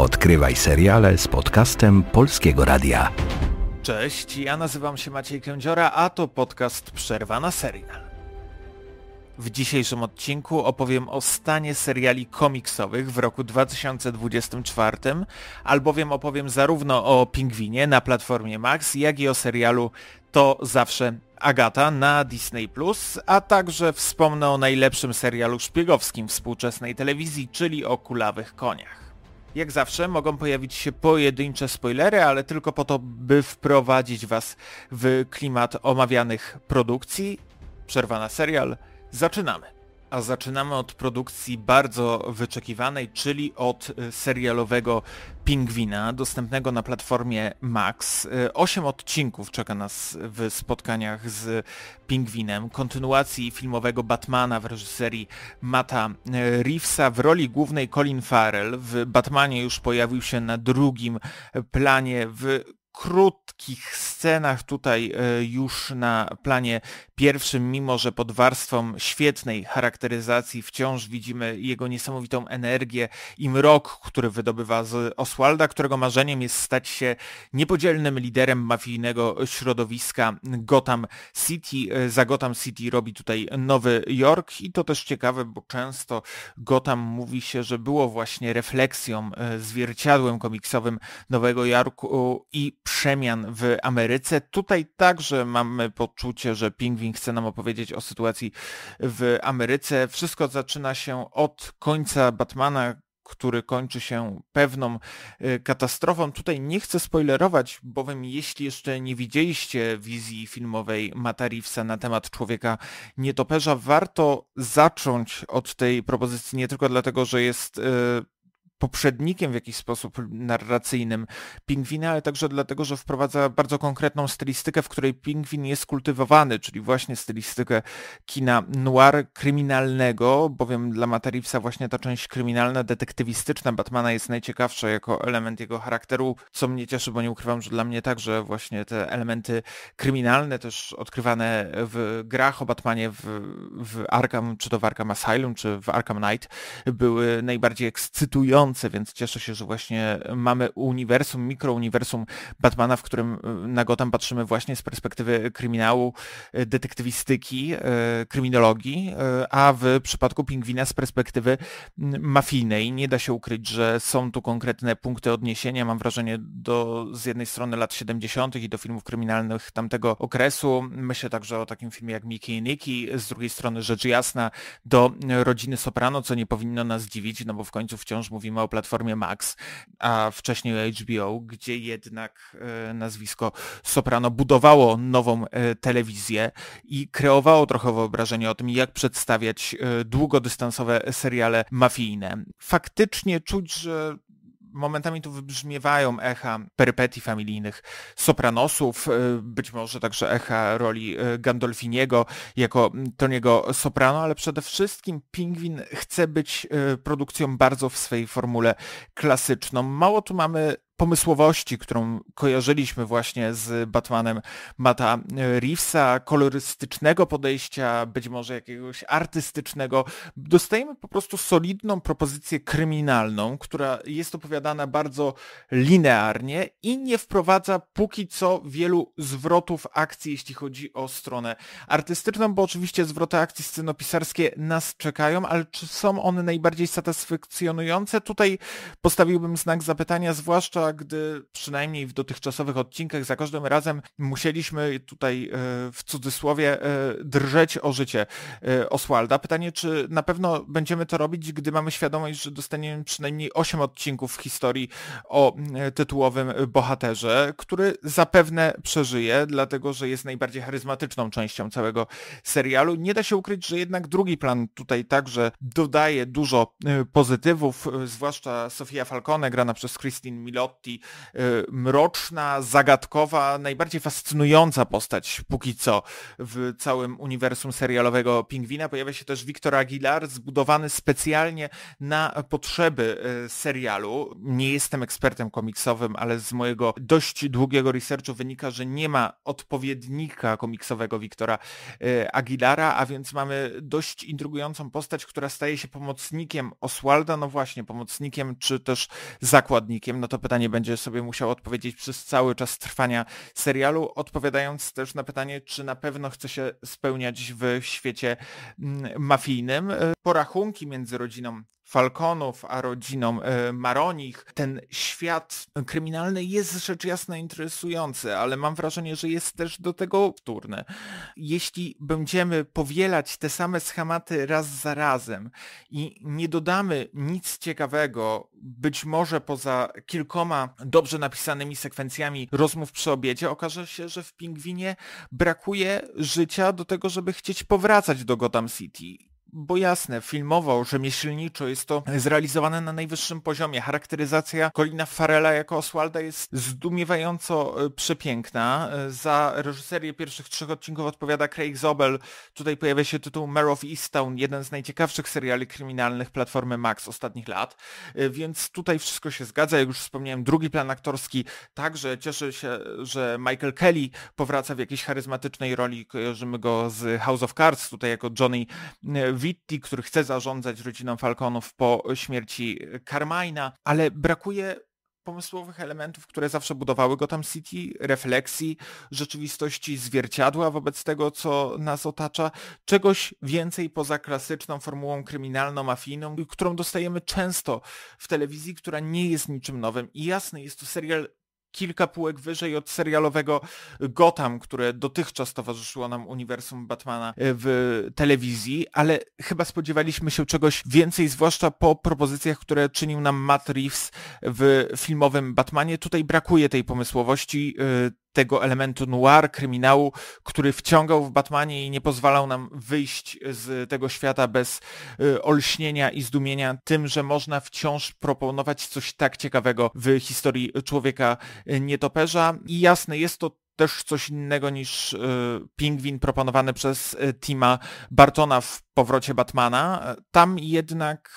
Odkrywaj seriale z podcastem Polskiego Radia. Cześć, ja nazywam się Maciej Kędziora, a to podcast Przerwa na serial. W dzisiejszym odcinku opowiem o stanie seriali komiksowych w roku 2024, albowiem opowiem zarówno o Pingwinie na platformie Max, jak i o serialu To Zawsze Agata na Disney+, a także wspomnę o najlepszym serialu szpiegowskim współczesnej telewizji, czyli o Kulawych Koniach. Jak zawsze mogą pojawić się pojedyncze spoilery, ale tylko po to, by wprowadzić Was w klimat omawianych produkcji. Przerwa na serial. Zaczynamy a zaczynamy od produkcji bardzo wyczekiwanej, czyli od y, serialowego Pingwina, dostępnego na platformie Max. Y, osiem odcinków czeka nas w spotkaniach z Pingwinem, kontynuacji filmowego Batmana w reżyserii Mata y, Reevesa w roli głównej Colin Farrell. W Batmanie już pojawił się na drugim planie w krótkich scenach tutaj e, już na planie pierwszym, mimo że pod warstwą świetnej charakteryzacji wciąż widzimy jego niesamowitą energię i mrok, który wydobywa z Oswalda, którego marzeniem jest stać się niepodzielnym liderem mafijnego środowiska Gotham City. E, za Gotham City robi tutaj Nowy Jork i to też ciekawe, bo często Gotham mówi się, że było właśnie refleksją, e, zwierciadłem komiksowym Nowego Jorku i przemian w Ameryce. Tutaj także mamy poczucie, że Pingwin chce nam opowiedzieć o sytuacji w Ameryce. Wszystko zaczyna się od końca Batmana, który kończy się pewną y, katastrofą. Tutaj nie chcę spoilerować, bowiem jeśli jeszcze nie widzieliście wizji filmowej Matarifsa Reevesa na temat człowieka nietoperza, warto zacząć od tej propozycji nie tylko dlatego, że jest y, poprzednikiem w jakiś sposób narracyjnym pingwina, ale także dlatego, że wprowadza bardzo konkretną stylistykę, w której pingwin jest kultywowany, czyli właśnie stylistykę kina noir kryminalnego, bowiem dla Materipsa właśnie ta część kryminalna, detektywistyczna Batmana jest najciekawsza jako element jego charakteru, co mnie cieszy, bo nie ukrywam, że dla mnie także właśnie te elementy kryminalne też odkrywane w grach o Batmanie w, w Arkham, czy to w Arkham Asylum, czy w Arkham Knight były najbardziej ekscytujące więc cieszę się, że właśnie mamy uniwersum, mikrouniwersum Batmana, w którym y, na Gotham patrzymy właśnie z perspektywy kryminału, y, detektywistyki, y, kryminologii, a w przypadku Pingwina z perspektywy mm, mafijnej. Nie da się ukryć, że są tu konkretne punkty odniesienia, mam wrażenie, do z jednej strony lat 70. i do filmów kryminalnych tamtego okresu. Myślę także o takim filmie jak Mickey i Nicky. z drugiej strony rzecz jasna do rodziny Soprano, co nie powinno nas dziwić, no bo w końcu wciąż mówimy o platformie Max, a wcześniej o HBO, gdzie jednak e, nazwisko Soprano budowało nową e, telewizję i kreowało trochę wyobrażenie o tym, jak przedstawiać e, długodystansowe seriale mafijne. Faktycznie czuć, że momentami tu wybrzmiewają echa perypetii familijnych Sopranosów, y, być może także echa roli y, Gandolfiniego jako mm, Toniego Soprano, ale przede wszystkim Pingwin chce być y, produkcją bardzo w swej formule klasyczną. Mało tu mamy pomysłowości, którą kojarzyliśmy właśnie z Batmanem Mata e, Reevesa, kolorystycznego podejścia, być może jakiegoś artystycznego. Dostajemy po prostu solidną propozycję kryminalną, która jest opowiadana bardzo linearnie i nie wprowadza póki co wielu zwrotów akcji, jeśli chodzi o stronę artystyczną, bo oczywiście zwroty akcji scenopisarskie nas czekają, ale czy są one najbardziej satysfakcjonujące? Tutaj postawiłbym znak zapytania, zwłaszcza gdy przynajmniej w dotychczasowych odcinkach za każdym razem musieliśmy tutaj e, w cudzysłowie e, drżeć o życie e, Oswalda. Pytanie, czy na pewno będziemy to robić, gdy mamy świadomość, że dostaniemy przynajmniej 8 odcinków w historii o tytułowym bohaterze, który zapewne przeżyje, dlatego że jest najbardziej charyzmatyczną częścią całego serialu. Nie da się ukryć, że jednak drugi plan tutaj także dodaje dużo pozytywów, zwłaszcza Sofia Falcone, grana przez Christine Milot, Scotti. Y, mroczna, zagadkowa, najbardziej fascynująca postać póki co w całym uniwersum serialowego Pingwina. Pojawia się też Wiktor Aguilar, zbudowany specjalnie na potrzeby y, serialu. Nie jestem ekspertem komiksowym, ale z mojego dość długiego researchu wynika, że nie ma odpowiednika komiksowego Wiktora y, Aguilara, a więc mamy dość intrygującą postać, która staje się pomocnikiem Oswalda, no właśnie, pomocnikiem czy też zakładnikiem. No to pytanie będzie sobie musiał odpowiedzieć przez cały czas trwania serialu, odpowiadając też na pytanie, czy na pewno chce się spełniać w świecie mm, mafijnym. E, porachunki między rodziną Falconów, a rodziną e, Maronich. Ten świat kryminalny jest rzecz jasna interesujący, ale mam wrażenie, że jest też do tego wtórny. Jeśli będziemy powielać te same schematy raz za razem i nie dodamy nic ciekawego, być może poza kilkoma dobrze napisanymi sekwencjami rozmów przy obiedzie, okaże się, że w Pingwinie brakuje życia do tego, żeby chcieć powracać do Gotham City bo jasne, filmowo, rzemieślniczo jest to zrealizowane na najwyższym poziomie. Charakteryzacja Colina Farella jako Oswalda jest zdumiewająco e, przepiękna. E, za reżyserię pierwszych trzech odcinków odpowiada Craig Zobel. Tutaj pojawia się tytuł Mare of Easttown, jeden z najciekawszych seriali kryminalnych Platformy Max ostatnich lat. E, więc tutaj wszystko się zgadza. Jak już wspomniałem, drugi plan aktorski także cieszy się, że Michael Kelly powraca w jakiejś charyzmatycznej roli. Kojarzymy go z House of Cards, tutaj jako Johnny Vitti, który chce zarządzać rodziną Falconów po śmierci Carmina, ale brakuje pomysłowych elementów, które zawsze budowały Gotham City, refleksji, rzeczywistości zwierciadła wobec tego, co nas otacza, czegoś więcej poza klasyczną formułą kryminalno-mafijną, którą dostajemy często w telewizji, która nie jest niczym nowym. I jasne, jest to serial kilka półek wyżej od serialowego Gotham, które dotychczas towarzyszyło nam uniwersum Batmana e, w telewizji, ale chyba spodziewaliśmy się czegoś więcej, zwłaszcza po propozycjach, które czynił nam Matt Reeves w filmowym Batmanie. Tutaj brakuje tej pomysłowości, e, tego elementu noir, kryminału, który wciągał w Batmanie i nie pozwalał nam wyjść z tego świata bez y, olśnienia i zdumienia tym, że można wciąż proponować coś tak ciekawego w historii człowieka y, nietoperza. I jasne, jest to też coś innego niż y, pingwin proponowany przez Tima Bartona w powrocie Batmana. Tam jednak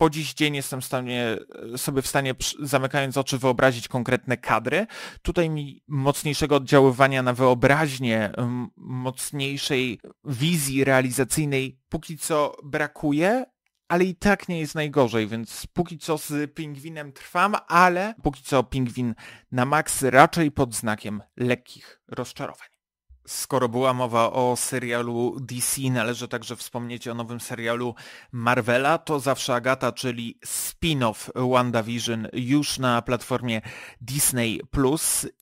po dziś dzień jestem w stanie, e, sobie w stanie, zamykając oczy, wyobrazić konkretne kadry. Tutaj mi mocniejszego oddziaływania na wyobraźnię, mocniejszej wizji realizacyjnej póki co brakuje, ale i tak nie jest najgorzej, więc póki co z pingwinem trwam, ale póki co pingwin na maks raczej pod znakiem lekkich rozczarowań. Skoro była mowa o serialu DC, należy także wspomnieć o nowym serialu Marvela. To zawsze Agata, czyli spin-off WandaVision już na platformie Disney+.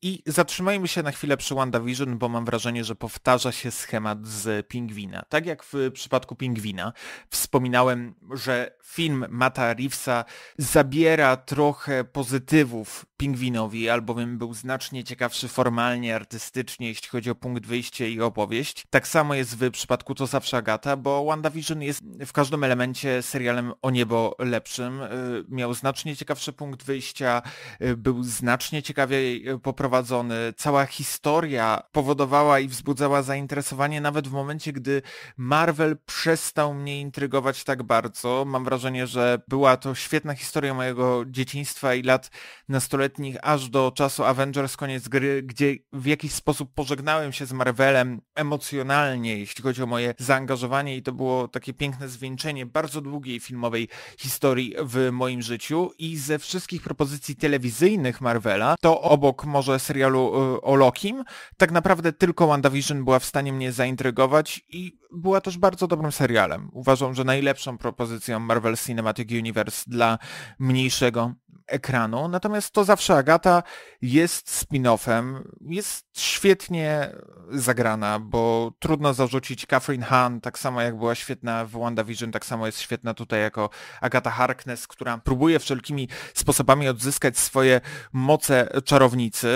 I zatrzymajmy się na chwilę przy WandaVision, bo mam wrażenie, że powtarza się schemat z Pingwina. Tak jak w przypadku Pingwina wspominałem, że film Mata Reevesa zabiera trochę pozytywów Pingwinowi, albowiem był znacznie ciekawszy formalnie, artystycznie, jeśli chodzi o punkt wyjście i opowieść. Tak samo jest w przypadku co Zawsze Agata, bo WandaVision jest w każdym elemencie serialem o niebo lepszym. Y, miał znacznie ciekawszy punkt wyjścia, y, był znacznie ciekawiej y, poprowadzony. Cała historia powodowała i wzbudzała zainteresowanie nawet w momencie, gdy Marvel przestał mnie intrygować tak bardzo. Mam wrażenie, że była to świetna historia mojego dzieciństwa i lat nastoletnich aż do czasu Avengers koniec gry, gdzie w jakiś sposób pożegnałem się z Marvelem emocjonalnie, jeśli chodzi o moje zaangażowanie i to było takie piękne zwieńczenie bardzo długiej filmowej historii w moim życiu i ze wszystkich propozycji telewizyjnych Marvela, to obok może serialu e, o Lokim, tak naprawdę tylko WandaVision była w stanie mnie zaintrygować i była też bardzo dobrym serialem. Uważam, że najlepszą propozycją Marvel Cinematic Universe dla mniejszego ekranu. Natomiast to zawsze Agata jest spin-offem, jest świetnie zagrana, bo trudno zarzucić Catherine Hahn, tak samo jak była świetna w WandaVision, tak samo jest świetna tutaj jako Agata Harkness, która próbuje wszelkimi sposobami odzyskać swoje moce czarownicy.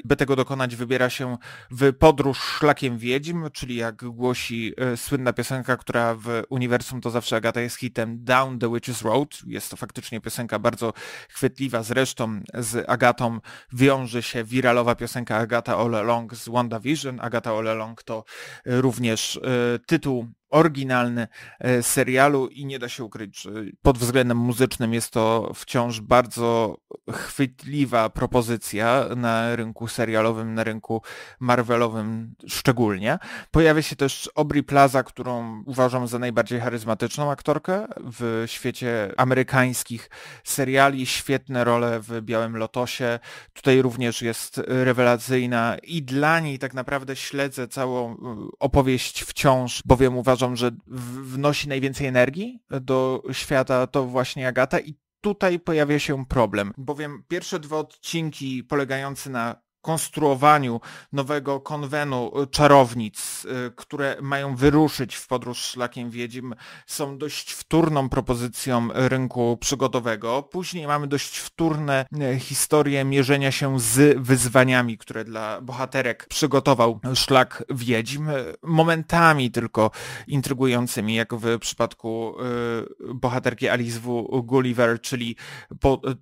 Y, by tego dokonać wybiera się w podróż szlakiem wiedźm, czyli jak głosi y, słynna piosenka, która w uniwersum to zawsze Agata jest hitem Down the Witch's Road. Jest to faktycznie piosenka bardzo chwytliwa, zresztą z Agatą wiąże się wiralowa piosenka Agata All Along z WandaVision. Agata Olelong to y, również y, tytuł oryginalny e, serialu i nie da się ukryć, pod względem muzycznym jest to wciąż bardzo chwytliwa propozycja na rynku serialowym, na rynku Marvelowym szczególnie. Pojawia się też Aubrey Plaza, którą uważam za najbardziej charyzmatyczną aktorkę w świecie amerykańskich seriali. Świetne role w Białym Lotosie. Tutaj również jest rewelacyjna i dla niej tak naprawdę śledzę całą e, opowieść wciąż, bowiem uważam, uważam, że wnosi najwięcej energii do świata, to właśnie Agata i tutaj pojawia się problem, bowiem pierwsze dwa odcinki polegające na konstruowaniu nowego konwenu y, czarownic, y, które mają wyruszyć w podróż szlakiem wiedzim, są dość wtórną propozycją rynku przygodowego. Później mamy dość wtórne y, historie mierzenia się z wyzwaniami, które dla bohaterek przygotował szlak Wiedźm, momentami tylko intrygującymi, jak w przypadku bohaterki Alice W. Gulliver, czyli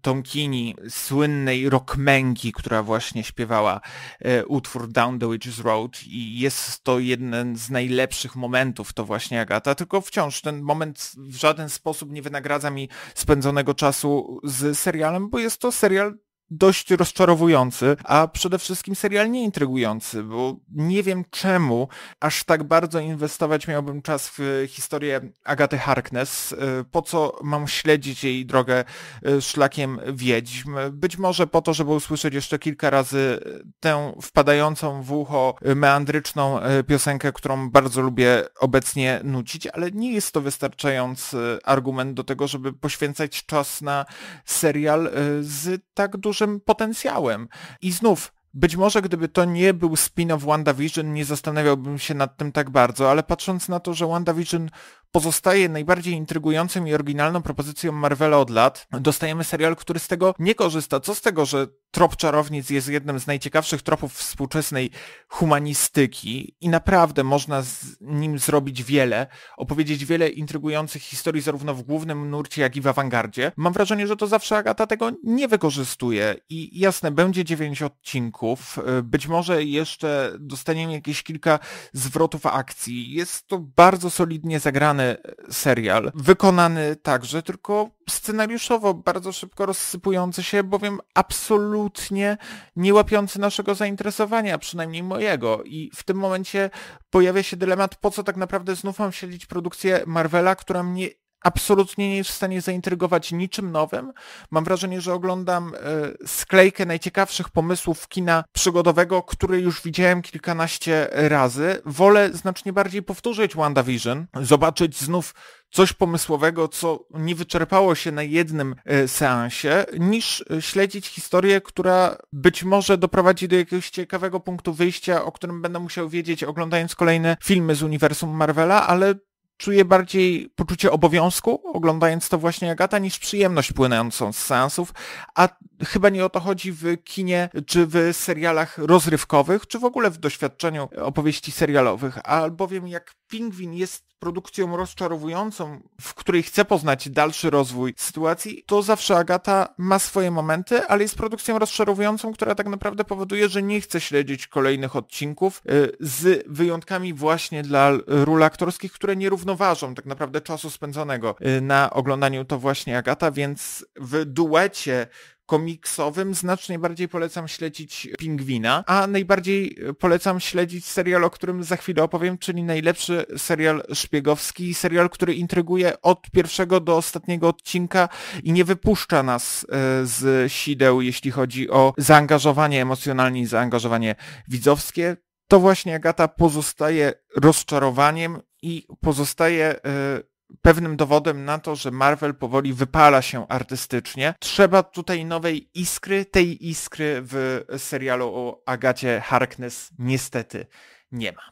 Tomkini, słynnej rockmenki, która właśnie śpiewa śpiewała e, utwór Down the Witch's Road i jest to jeden z najlepszych momentów, to właśnie Agata, tylko wciąż ten moment w żaden sposób nie wynagradza mi spędzonego czasu z serialem, bo jest to serial dość rozczarowujący, a przede wszystkim serial nieintrygujący, bo nie wiem czemu aż tak bardzo inwestować miałbym czas w e, historię Agaty Harkness, e, po co mam śledzić jej drogę e, szlakiem wiedźm. Być może po to, żeby usłyszeć jeszcze kilka razy tę wpadającą w ucho meandryczną piosenkę, którą bardzo lubię obecnie nucić, ale nie jest to wystarczający argument do tego, żeby poświęcać czas na serial z tak dużym dużym potencjałem. I znów, być może gdyby to nie był spin-off WandaVision, nie zastanawiałbym się nad tym tak bardzo, ale patrząc na to, że WandaVision pozostaje najbardziej intrygującym i oryginalną propozycją Marvela od lat. Dostajemy serial, który z tego nie korzysta. Co z tego, że trop czarownic jest jednym z najciekawszych tropów współczesnej humanistyki i naprawdę można z nim zrobić wiele, opowiedzieć wiele intrygujących historii zarówno w głównym nurcie, jak i w awangardzie. Mam wrażenie, że to zawsze Agata tego nie wykorzystuje i jasne, będzie dziewięć odcinków, być może jeszcze dostaniemy jakieś kilka zwrotów akcji. Jest to bardzo solidnie zagrane E, serial, wykonany także, tylko scenariuszowo bardzo szybko rozsypujący się, bowiem absolutnie nie łapiący naszego zainteresowania, przynajmniej mojego. I w tym momencie pojawia się dylemat, po co tak naprawdę znów mam śledzić produkcję Marvela, która mnie absolutnie nie jest w stanie zaintrygować niczym nowym. Mam wrażenie, że oglądam e, sklejkę najciekawszych pomysłów kina przygodowego, które już widziałem kilkanaście razy. Wolę znacznie bardziej powtórzyć WandaVision, zobaczyć znów coś pomysłowego, co nie wyczerpało się na jednym e, seansie, niż e, śledzić historię, która być może doprowadzi do jakiegoś ciekawego punktu wyjścia, o którym będę musiał wiedzieć oglądając kolejne filmy z uniwersum Marvela, ale czuję bardziej poczucie obowiązku, oglądając to właśnie Agata, niż przyjemność płynącą z seansów, a chyba nie o to chodzi w kinie, czy w serialach rozrywkowych, czy w ogóle w doświadczeniu opowieści serialowych, albowiem jak Pingwin jest produkcją rozczarowującą, w której chce poznać dalszy rozwój sytuacji, to zawsze Agata ma swoje momenty, ale jest produkcją rozczarowującą, która tak naprawdę powoduje, że nie chce śledzić kolejnych odcinków e, z wyjątkami właśnie dla ról aktorskich, które nie równoważą tak naprawdę czasu spędzonego e, na oglądaniu to właśnie Agata, więc w duecie komiksowym znacznie bardziej polecam śledzić Pingwina, a najbardziej polecam śledzić serial, o którym za chwilę opowiem, czyli najlepszy serial szpiegowski, serial, który intryguje od pierwszego do ostatniego odcinka i nie wypuszcza nas e, z sideł, jeśli chodzi o zaangażowanie emocjonalne i zaangażowanie widzowskie. To właśnie Agata pozostaje rozczarowaniem i pozostaje e, pewnym dowodem na to, że Marvel powoli wypala się artystycznie. Trzeba tutaj nowej iskry, tej iskry w serialu o Agacie Harkness niestety nie ma.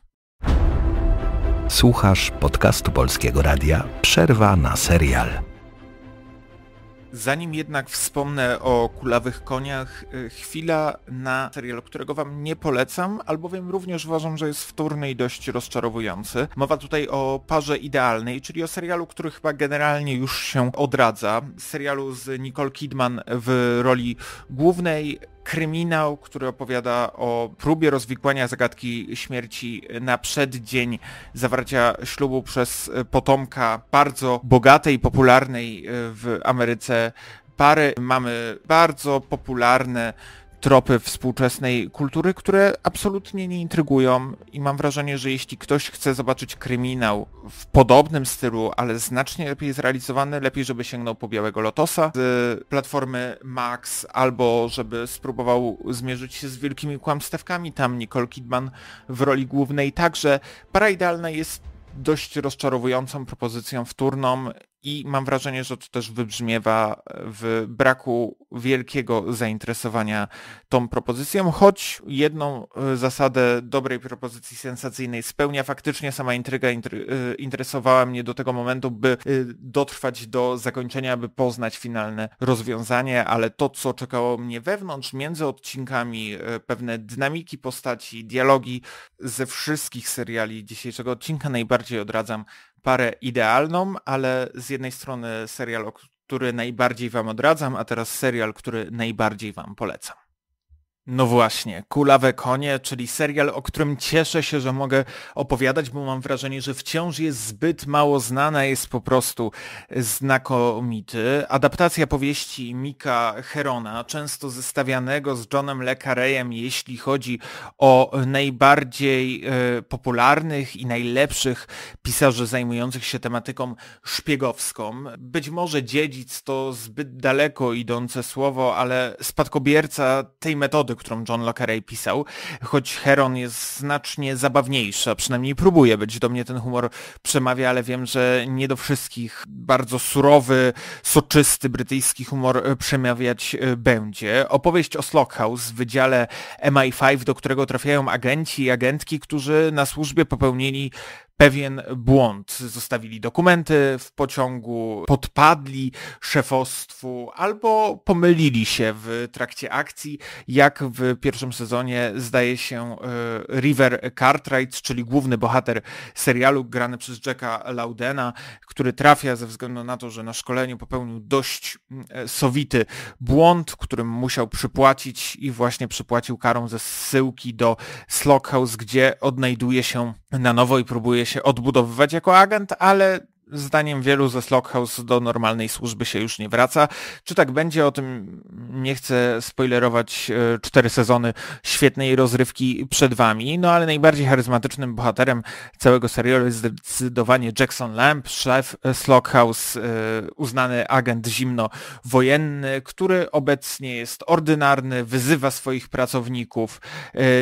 Słuchasz podcastu Polskiego Radia Przerwa na serial. Zanim jednak wspomnę o kulawych koniach, y, chwila na serial, którego wam nie polecam, albowiem również uważam, że jest wtórny i dość rozczarowujący. Mowa tutaj o parze idealnej, czyli o serialu, który chyba generalnie już się odradza. Serialu z Nicole Kidman w roli głównej, kryminał, który opowiada o próbie rozwikłania zagadki śmierci na przeddzień zawarcia ślubu przez potomka bardzo bogatej, popularnej e, w Ameryce pary. Mamy bardzo popularne tropy współczesnej kultury, które absolutnie nie intrygują i mam wrażenie, że jeśli ktoś chce zobaczyć kryminał w podobnym stylu, ale znacznie lepiej zrealizowany, lepiej żeby sięgnął po Białego Lotosa z platformy Max albo żeby spróbował zmierzyć się z wielkimi kłamstewkami, tam Nicole Kidman w roli głównej, także para idealna jest dość rozczarowującą propozycją wtórną i mam wrażenie, że to też wybrzmiewa e, w braku wielkiego zainteresowania tą propozycją, choć jedną e, zasadę dobrej propozycji sensacyjnej spełnia. Faktycznie sama intryga e, interesowała mnie do tego momentu, by dotrwać do zakończenia, by poznać finalne rozwiązanie, ale to, co czekało mnie wewnątrz, między odcinkami, pewne dynamiki postaci, dialogi ze wszystkich seriali dzisiejszego odcinka najbardziej odradzam parę idealną, ale z jednej strony serial, który najbardziej Wam odradzam, a teraz serial, który najbardziej Wam polecam. No właśnie, Kulawe Konie, czyli serial, o którym cieszę się, że mogę opowiadać, bo mam wrażenie, że wciąż jest zbyt mało znana, jest po prostu znakomity. Adaptacja powieści Mika Herona, często zestawianego z Johnem Le Carre'em, jeśli chodzi o najbardziej e, popularnych i najlepszych pisarzy zajmujących się tematyką szpiegowską. Być może dziedzic to zbyt daleko idące słowo, ale spadkobierca tej metody, którą John Le pisał, choć Heron jest znacznie zabawniejszy, a przynajmniej próbuje być. Do mnie ten humor przemawia, ale wiem, że nie do wszystkich bardzo surowy, soczysty brytyjski humor e, przemawiać e, będzie. Opowieść o Slockhouse w wydziale MI5, do którego trafiają agenci i agentki, którzy na służbie popełnili pewien błąd. Zostawili dokumenty w pociągu, podpadli szefostwu albo pomylili się w trakcie akcji, jak w pierwszym sezonie zdaje się e, River Cartwright, czyli główny bohater serialu grany przez Jacka Laudena, który trafia ze względu na to, że na szkoleniu popełnił dość e, sowity błąd, którym musiał przypłacić i właśnie przypłacił karą ze zsyłki do Slockhouse, gdzie odnajduje się na nowo i próbuje się odbudowywać jako agent, ale Zdaniem wielu ze Sloghouse do normalnej służby się już nie wraca. Czy tak będzie, o tym nie chcę spoilerować e, cztery sezony świetnej rozrywki przed wami, no ale najbardziej charyzmatycznym bohaterem całego serialu jest zdecydowanie Jackson Lamb, szef e, Sloghouse, e, uznany agent zimnowojenny, który obecnie jest ordynarny, wyzywa swoich pracowników,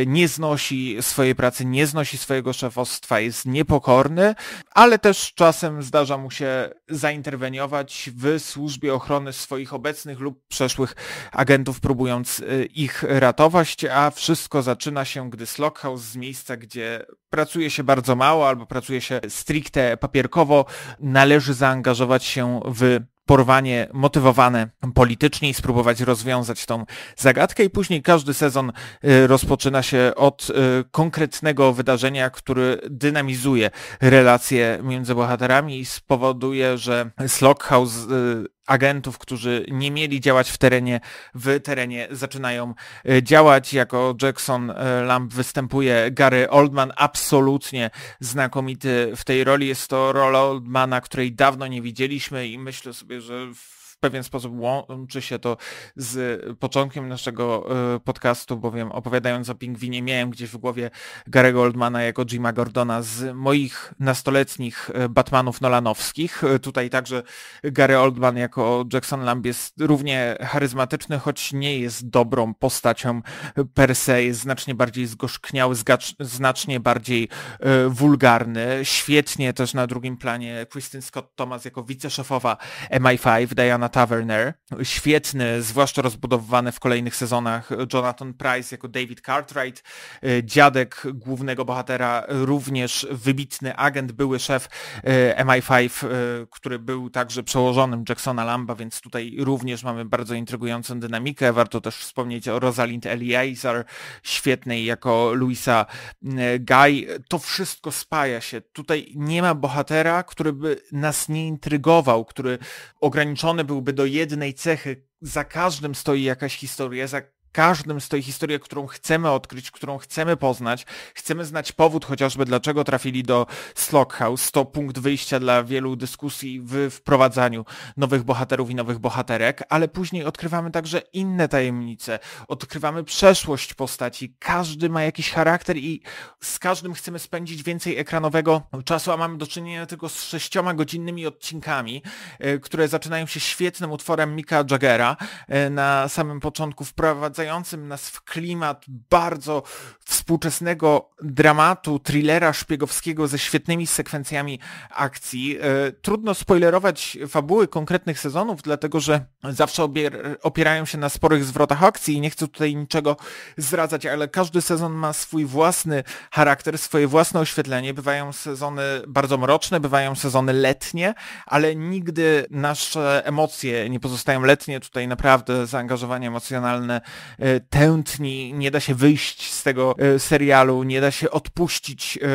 nie znosi swojej pracy, nie znosi swojego szefostwa, jest niepokorny, ale też czasem zdarza mu się zainterweniować w służbie ochrony swoich obecnych lub przeszłych agentów, próbując y, ich ratować, a wszystko zaczyna się, gdy Slockhouse z miejsca, gdzie pracuje się bardzo mało albo pracuje się stricte papierkowo, należy zaangażować się w porwanie motywowane politycznie i spróbować rozwiązać tą zagadkę i później każdy sezon y, rozpoczyna się od y, konkretnego wydarzenia, który dynamizuje relacje między bohaterami i spowoduje, że Slockhouse y, agentów, którzy nie mieli działać w terenie, w terenie zaczynają e, działać. Jako Jackson e, Lamb występuje Gary Oldman, absolutnie znakomity w tej roli. Jest to rola Oldmana, której dawno nie widzieliśmy i myślę sobie, że w pewien sposób łączy się to z y, początkiem naszego y, podcastu, bowiem opowiadając o pingwinie miałem gdzieś w głowie Garego Oldmana jako Jima Gordona z moich nastoletnich y, Batmanów nolanowskich. Tutaj także Gary Oldman jako Jackson Lamb jest równie charyzmatyczny, choć nie jest dobrą postacią per se, jest znacznie bardziej zgorzkniały, znacznie bardziej wulgarny. Świetnie też na drugim planie Kristen Scott Thomas jako wiceszefowa MI5, Diana Taverner, świetny, zwłaszcza rozbudowywany w kolejnych sezonach Jonathan Price jako David Cartwright, e, dziadek głównego bohatera, również wybitny agent, były szef e, MI5, e, który był także przełożonym Jacksona Lamba, więc tutaj również mamy bardzo intrygującą dynamikę. Warto też wspomnieć o Rosalind Eliezer, świetnej jako Luisa Guy. To wszystko spaja się. Tutaj nie ma bohatera, który by nas nie intrygował, który ograniczony był jakby do jednej cechy za każdym stoi jakaś historia, za każdym stoi historia, którą chcemy odkryć, którą chcemy poznać. Chcemy znać powód chociażby, dlaczego trafili do Slockhouse. To punkt wyjścia dla wielu dyskusji w wprowadzaniu nowych bohaterów i nowych bohaterek, ale później odkrywamy także inne tajemnice. Odkrywamy przeszłość postaci. Każdy ma jakiś charakter i z każdym chcemy spędzić więcej ekranowego czasu, a mamy do czynienia tylko z sześcioma godzinnymi odcinkami, e, które zaczynają się świetnym utworem Mika Jaggera e, na samym początku wprowadzenia wprowadzającym nas w klimat bardzo współczesnego dramatu, thrillera szpiegowskiego ze świetnymi sekwencjami akcji. E, trudno spoilerować fabuły konkretnych sezonów, dlatego że zawsze opierają się na sporych zwrotach akcji i nie chcę tutaj niczego zdradzać, ale każdy sezon ma swój własny charakter, swoje własne oświetlenie. Bywają sezony bardzo mroczne, bywają sezony letnie, ale nigdy nasze emocje nie pozostają letnie. Tutaj naprawdę zaangażowanie emocjonalne E, tętni, nie da się wyjść z tego e, serialu, nie da się odpuścić e,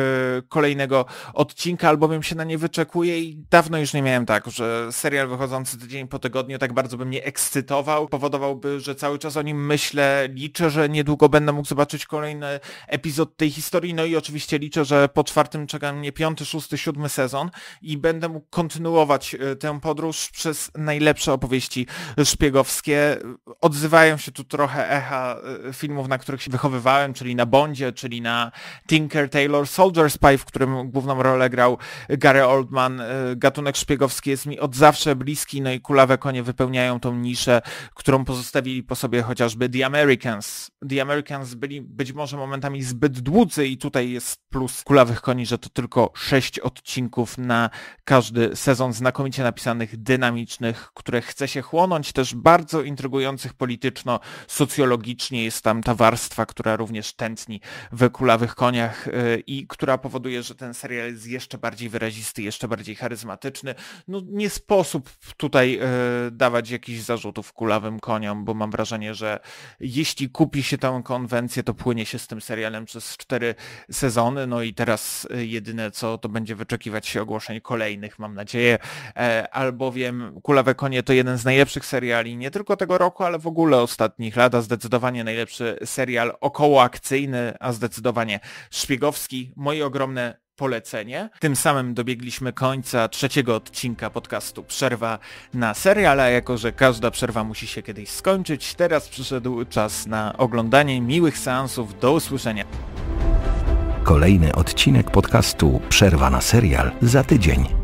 kolejnego odcinka, albowiem się na nie wyczekuje i dawno już nie miałem tak, że serial wychodzący tydzień po tygodniu tak bardzo by mnie ekscytował, powodowałby, że cały czas o nim myślę, liczę, że niedługo będę mógł zobaczyć kolejny epizod tej historii, no i oczywiście liczę, że po czwartym czeka mnie piąty, szósty, siódmy sezon i będę mógł kontynuować tę podróż przez najlepsze opowieści szpiegowskie. Odzywają się tu trochę echa y, filmów, na których się wychowywałem, czyli na Bondzie, czyli na Tinker Taylor Soldier Spy, w którym główną rolę grał Gary Oldman. Y, gatunek szpiegowski jest mi od zawsze bliski, no i kulawe konie wypełniają tą niszę, którą pozostawili po sobie chociażby The Americans. The Americans byli być może momentami zbyt dłudzy i tutaj jest plus kulawych koni, że to tylko sześć odcinków na każdy sezon znakomicie napisanych, dynamicznych, które chce się chłonąć, też bardzo intrygujących polityczno, socjologicznych socjologicznie jest tam ta warstwa, która również tętni w kulawych koniach y, i która powoduje, że ten serial jest jeszcze bardziej wyrazisty, jeszcze bardziej charyzmatyczny. No nie sposób tutaj y, dawać jakichś zarzutów kulawym koniom, bo mam wrażenie, że jeśli kupi się tę konwencję, to płynie się z tym serialem przez cztery sezony, no i teraz y, jedyne co, to będzie wyczekiwać się ogłoszeń kolejnych, mam nadzieję, e, albowiem Kulawe Konie to jeden z najlepszych seriali nie tylko tego roku, ale w ogóle ostatnich lat, zdecydowanie najlepszy serial okołoakcyjny, a zdecydowanie szpiegowski. Moje ogromne polecenie. Tym samym dobiegliśmy końca trzeciego odcinka podcastu Przerwa na serial, a jako że każda przerwa musi się kiedyś skończyć, teraz przyszedł czas na oglądanie miłych seansów. Do usłyszenia. Kolejny odcinek podcastu Przerwa na serial za tydzień.